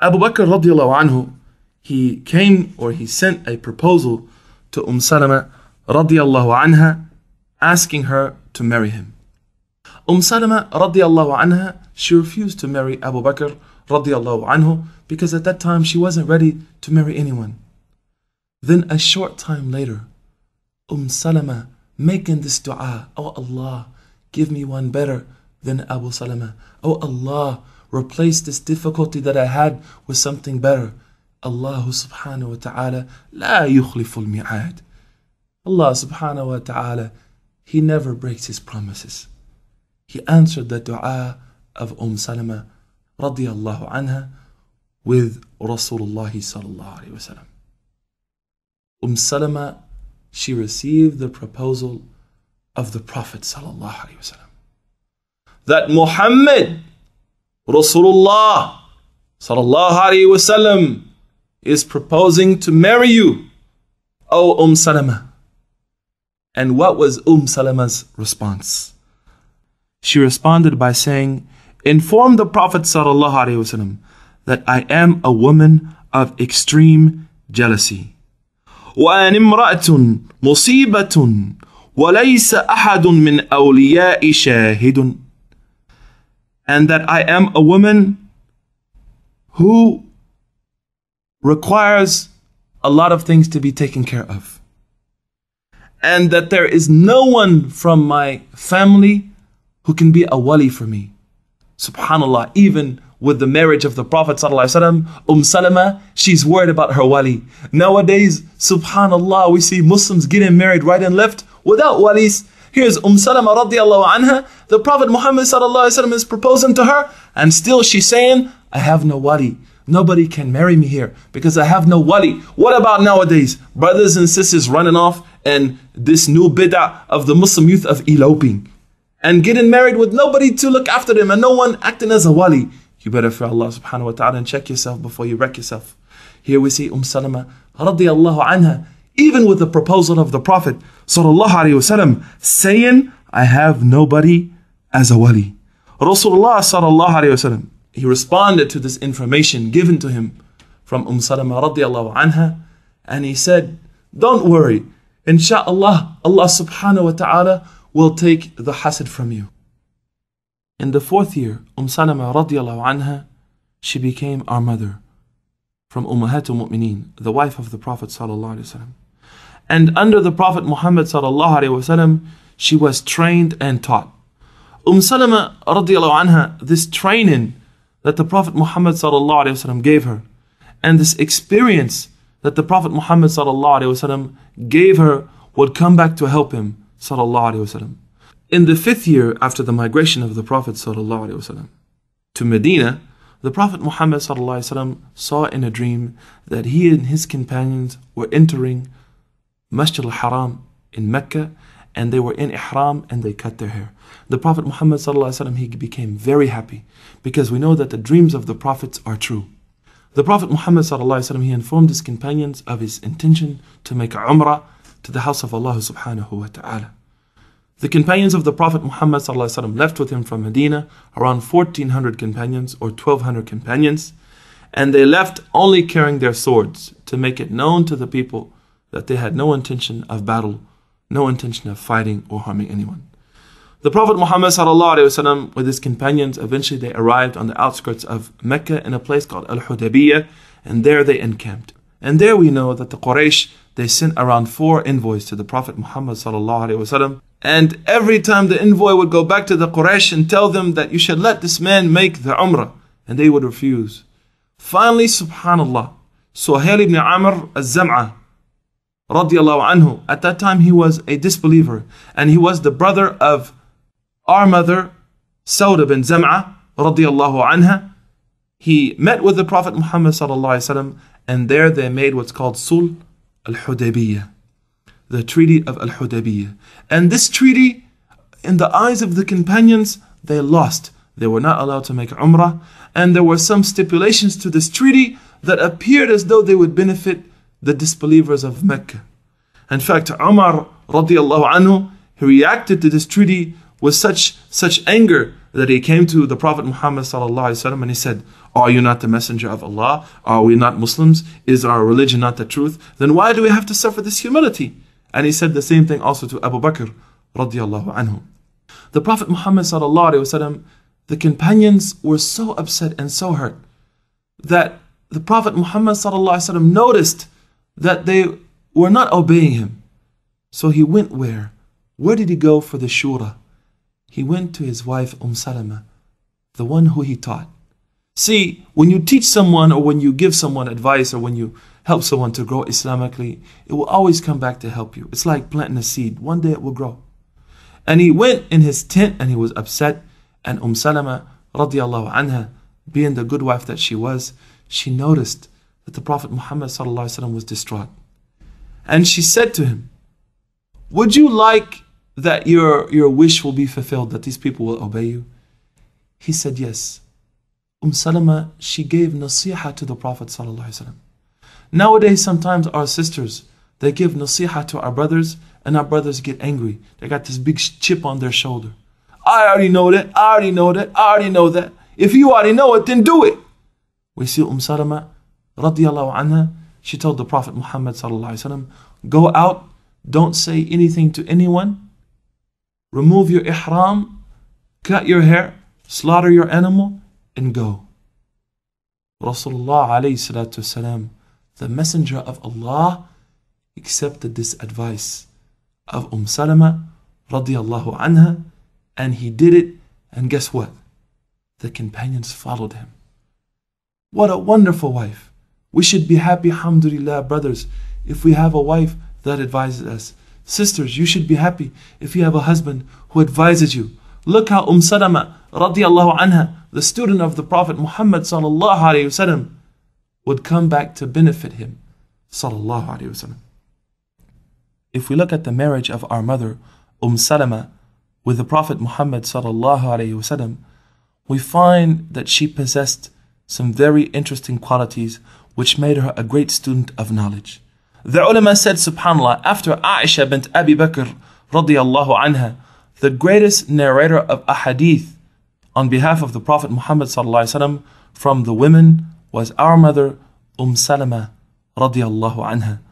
Abu Bakr radiallahu anhu, he came or he sent a proposal to Umm Salama radiallahu anha, asking her to marry him. Umm Salama radiallahu anha, she refused to marry Abu Bakr radiallahu anhu because at that time she wasn't ready to marry anyone. Then a short time later, Umm Salama making this dua, Oh Allah, give me one better than Abu Salama. Oh Allah, Replace this difficulty that I had with something better. Allah subhanahu wa ta'ala لا يخلف الميعاد. Allah subhanahu wa ta'ala, He never breaks His promises. He answered the dua of Umm Salama radiallahu anha with Rasulullah sallallahu alayhi wasallam. Umm Salama, she received the proposal of the Prophet sallallahu alayhi wasallam that Muhammad Rasulullah sallallahu alayhi wasallam is proposing to marry you, O Umm Salama. And what was Umm Salama's response? She responded by saying, Inform the Prophet sallallahu alayhi wasallam that I am a woman of extreme jealousy. وأن امرأة مصيبة وليس أحد من أولياء شاهد and that I am a woman who requires a lot of things to be taken care of. And that there is no one from my family who can be a wali for me. Subhanallah, even with the marriage of the Prophet ﷺ, Umm Salama, she's worried about her wali. Nowadays, subhanallah, we see Muslims getting married right and left without walis Here's Umm Salama radiallahu anha. The Prophet Muhammad sallallahu alayhi wa is proposing to her, and still she's saying, I have no wali. Nobody can marry me here because I have no wali. What about nowadays? Brothers and sisters running off and this new bid'ah of the Muslim youth of eloping and getting married with nobody to look after them and no one acting as a wali. You better fear Allah subhanahu wa ta'ala and check yourself before you wreck yourself. Here we see Umm Salama radiallahu anha even with the proposal of the Prophet وسلم, saying, I have nobody as a wali. Rasulullah وسلم, he responded to this information given to him from Umm Salama radiallahu anha, and he said, Don't worry, inshaAllah, Allah subhanahu wa ta'ala will take the hasad from you. In the fourth year, Umm Salama radiallahu anha, she became our mother from Ummahatul Mu'mineen, the wife of the Prophet sallallahu alaihi wasallam. And under the Prophet Muhammad وسلم, she was trained and taught. Umm Salama anha, this training that the Prophet Muhammad وسلم, gave her, and this experience that the Prophet Muhammad وسلم, gave her would come back to help him. In the fifth year after the migration of the Prophet وسلم, to Medina, the Prophet Muhammad وسلم, saw in a dream that he and his companions were entering Masjid al-Haram in Mecca and they were in ihram and they cut their hair. The Prophet Muhammad ﷺ, he became very happy because we know that the dreams of the prophets are true. The Prophet Muhammad ﷺ, he informed his companions of his intention to make umrah to the house of Allah subhanahu wa ta'ala. The companions of the Prophet Muhammad ﷺ left with him from Medina, around 1400 companions or 1200 companions, and they left only carrying their swords to make it known to the people that they had no intention of battle, no intention of fighting or harming anyone. The Prophet Muhammad وسلم, with his companions eventually they arrived on the outskirts of Mecca in a place called Al Hudaybiyah, and there they encamped. And there we know that the Quraysh they sent around four envoys to the Prophet Muhammad وسلم, and every time the envoy would go back to the Quraysh and tell them that you should let this man make the Umrah, and they would refuse. Finally, subhanAllah, Suhail ibn Amr al-Zam'a, radiallahu anhu, at that time he was a disbeliever and he was the brother of our mother Sauda bin Zam'a radiallahu anha. He met with the Prophet Muhammad sallallahu alaihi and there they made what's called Sul al-Hudaybiyah, the Treaty of al-Hudaybiyah. And this treaty, in the eyes of the companions, they lost. They were not allowed to make Umrah and there were some stipulations to this treaty that appeared as though they would benefit the disbelievers of Mecca. In fact, Umar radiallahu anhu, he reacted to this treaty with such, such anger that he came to the Prophet Muhammad sallAllahu وسلم, and he said, Are you not the messenger of Allah? Are we not Muslims? Is our religion not the truth? Then why do we have to suffer this humility? And he said the same thing also to Abu Bakr radiallahu anhu. The Prophet Muhammad sallAllahu wasallam, the companions were so upset and so hurt that the Prophet Muhammad sallAllahu wasallam noticed that they were not obeying him. So he went where? Where did he go for the shura? He went to his wife Umm Salama, the one who he taught. See, when you teach someone or when you give someone advice or when you help someone to grow Islamically, it will always come back to help you. It's like planting a seed. One day it will grow. And he went in his tent and he was upset. And Umm Salama, radiallahu anha, being the good wife that she was, she noticed that the Prophet Muhammad was distraught. And she said to him, Would you like that your, your wish will be fulfilled, that these people will obey you? He said, Yes. Um Salama, she gave nasiha to the Prophet. Nowadays, sometimes our sisters, they give nasiha to our brothers, and our brothers get angry. They got this big chip on their shoulder. I already know that, I already know that, I already know that. If you already know it, then do it. We see Umm Salama, radiallahu anha, she told the Prophet Muhammad وسلم, Go out, don't say anything to anyone, remove your ihram, cut your hair, slaughter your animal, and go. Rasulullah والسلام, the Messenger of Allah, accepted this advice of Umm Salama radiallahu anha, and he did it, and guess what? The companions followed him. What a wonderful wife. We should be happy, alhamdulillah, brothers, if we have a wife that advises us. Sisters, you should be happy if you have a husband who advises you. Look how Umm Salama radiallahu anha, the student of the Prophet Muhammad sallallahu alayhi wasallam, would come back to benefit him sallallahu alayhi wasallam. If we look at the marriage of our mother Umm Salama with the Prophet Muhammad sallallahu alayhi wasallam, we find that she possessed some very interesting qualities which made her a great student of knowledge. The ulama said, subhanAllah, after Aisha bint Abi Bakr radiallahu anha, the greatest narrator of ahadith on behalf of the Prophet Muhammad from the women was our mother Umm Salama radiallahu anha.